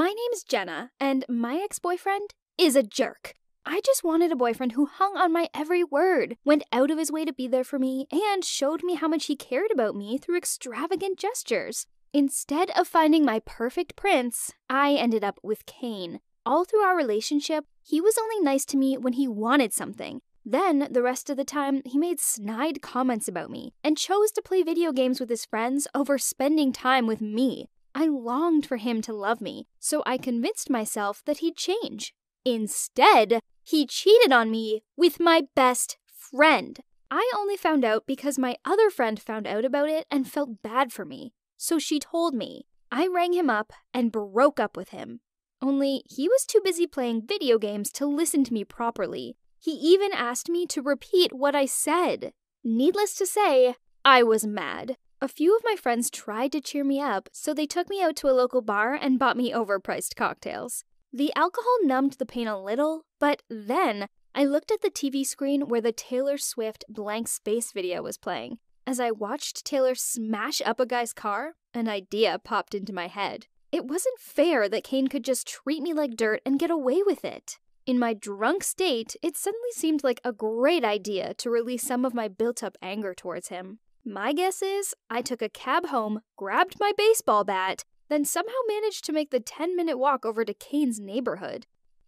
My name's Jenna, and my ex boyfriend is a jerk. I just wanted a boyfriend who hung on my every word, went out of his way to be there for me, and showed me how much he cared about me through extravagant gestures. Instead of finding my perfect prince, I ended up with Kane. All through our relationship, he was only nice to me when he wanted something. Then, the rest of the time, he made snide comments about me and chose to play video games with his friends over spending time with me. I longed for him to love me, so I convinced myself that he'd change. Instead, he cheated on me with my best friend. I only found out because my other friend found out about it and felt bad for me, so she told me. I rang him up and broke up with him. Only he was too busy playing video games to listen to me properly. He even asked me to repeat what I said. Needless to say, I was mad. A few of my friends tried to cheer me up, so they took me out to a local bar and bought me overpriced cocktails. The alcohol numbed the pain a little, but then I looked at the TV screen where the Taylor Swift Blank Space video was playing. As I watched Taylor smash up a guy's car, an idea popped into my head. It wasn't fair that Kane could just treat me like dirt and get away with it. In my drunk state, it suddenly seemed like a great idea to release some of my built up anger towards him. My guess is I took a cab home, grabbed my baseball bat, then somehow managed to make the 10 minute walk over to Kane's neighborhood.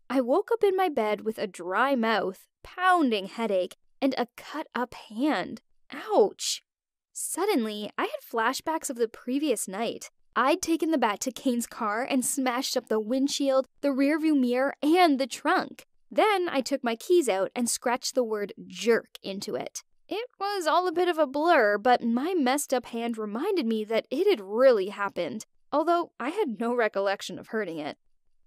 I woke up in my bed with a dry mouth, pounding headache, and a cut up hand. Ouch! Suddenly, I had flashbacks of the previous night. I'd taken the bat to Kane's car and smashed up the windshield, the rearview mirror, and the trunk. Then I took my keys out and scratched the word jerk into it. It was all a bit of a blur, but my messed up hand reminded me that it had really happened, although I had no recollection of hurting it.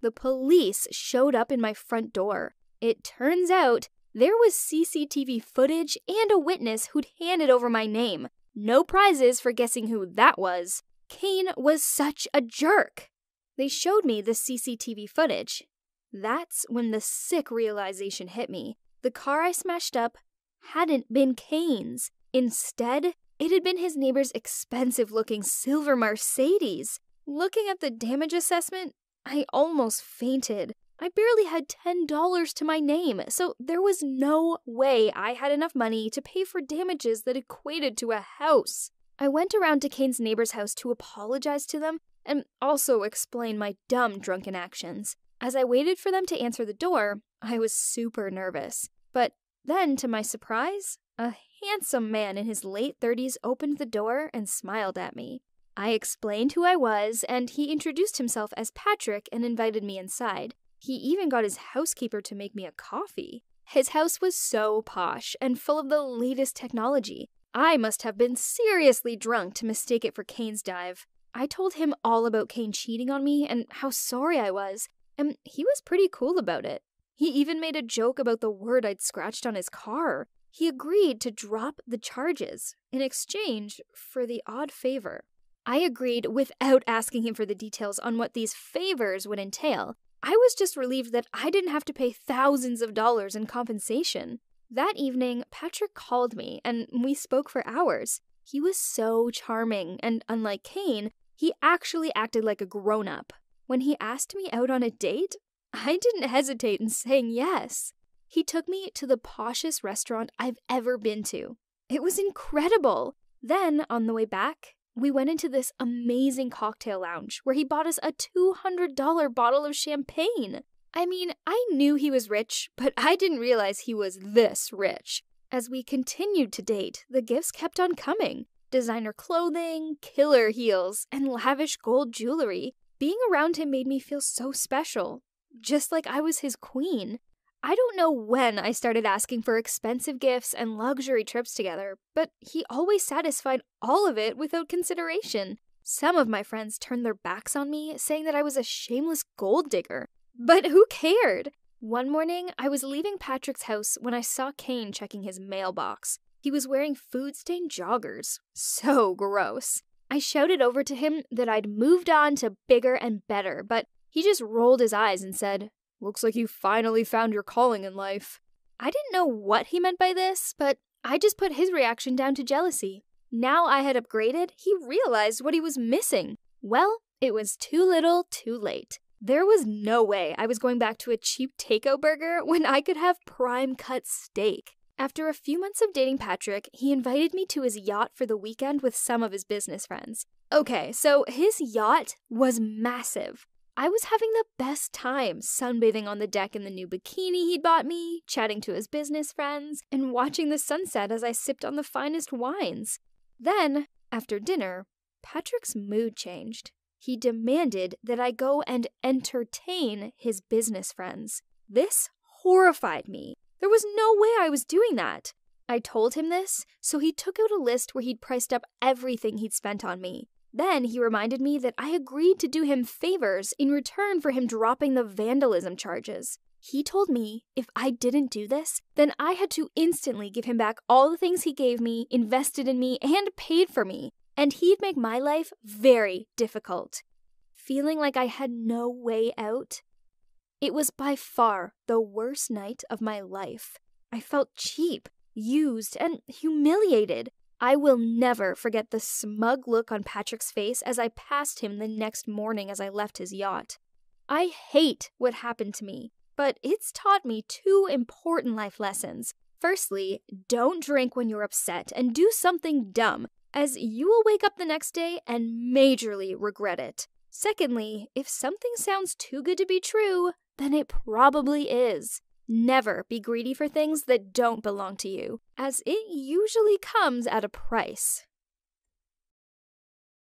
The police showed up in my front door. It turns out there was CCTV footage and a witness who'd handed over my name. No prizes for guessing who that was. Kane was such a jerk. They showed me the CCTV footage. That's when the sick realization hit me. The car I smashed up hadn't been Kane's. Instead, it had been his neighbor's expensive looking silver Mercedes. Looking at the damage assessment, I almost fainted. I barely had $10 to my name, so there was no way I had enough money to pay for damages that equated to a house. I went around to Kane's neighbor's house to apologize to them and also explain my dumb drunken actions. As I waited for them to answer the door, I was super nervous, but then, to my surprise, a handsome man in his late 30s opened the door and smiled at me. I explained who I was, and he introduced himself as Patrick and invited me inside. He even got his housekeeper to make me a coffee. His house was so posh and full of the latest technology. I must have been seriously drunk to mistake it for Kane's dive. I told him all about Kane cheating on me and how sorry I was, and he was pretty cool about it. He even made a joke about the word I'd scratched on his car. He agreed to drop the charges in exchange for the odd favor. I agreed without asking him for the details on what these favors would entail. I was just relieved that I didn't have to pay thousands of dollars in compensation. That evening, Patrick called me and we spoke for hours. He was so charming, and unlike Kane, he actually acted like a grown up. When he asked me out on a date, I didn't hesitate in saying yes. He took me to the poshest restaurant I've ever been to. It was incredible. Then, on the way back, we went into this amazing cocktail lounge where he bought us a $200 bottle of champagne. I mean, I knew he was rich, but I didn't realize he was this rich. As we continued to date, the gifts kept on coming designer clothing, killer heels, and lavish gold jewelry. Being around him made me feel so special, just like I was his queen. I don't know when I started asking for expensive gifts and luxury trips together, but he always satisfied all of it without consideration. Some of my friends turned their backs on me, saying that I was a shameless gold digger. But who cared? One morning, I was leaving Patrick's house when I saw Kane checking his mailbox. He was wearing food stained joggers. So gross. I shouted over to him that I'd moved on to bigger and better, but he just rolled his eyes and said, Looks like you finally found your calling in life. I didn't know what he meant by this, but I just put his reaction down to jealousy. Now I had upgraded, he realized what he was missing. Well, it was too little, too late. There was no way I was going back to a cheap takeout burger when I could have prime cut steak. After a few months of dating Patrick, he invited me to his yacht for the weekend with some of his business friends. Okay, so his yacht was massive. I was having the best time sunbathing on the deck in the new bikini he'd bought me, chatting to his business friends, and watching the sunset as I sipped on the finest wines. Then, after dinner, Patrick's mood changed. He demanded that I go and entertain his business friends. This horrified me. There was no way I was doing that. I told him this, so he took out a list where he'd priced up everything he'd spent on me then he reminded me that I agreed to do him favors in return for him dropping the vandalism charges. He told me if I didn't do this, then I had to instantly give him back all the things he gave me, invested in me, and paid for me, and he'd make my life very difficult. Feeling like I had no way out, it was by far the worst night of my life. I felt cheap, used, and humiliated. I will never forget the smug look on Patrick's face as I passed him the next morning as I left his yacht. I hate what happened to me, but it's taught me two important life lessons. Firstly, don't drink when you're upset and do something dumb, as you will wake up the next day and majorly regret it. Secondly, if something sounds too good to be true, then it probably is. Never be greedy for things that don't belong to you, as it usually comes at a price.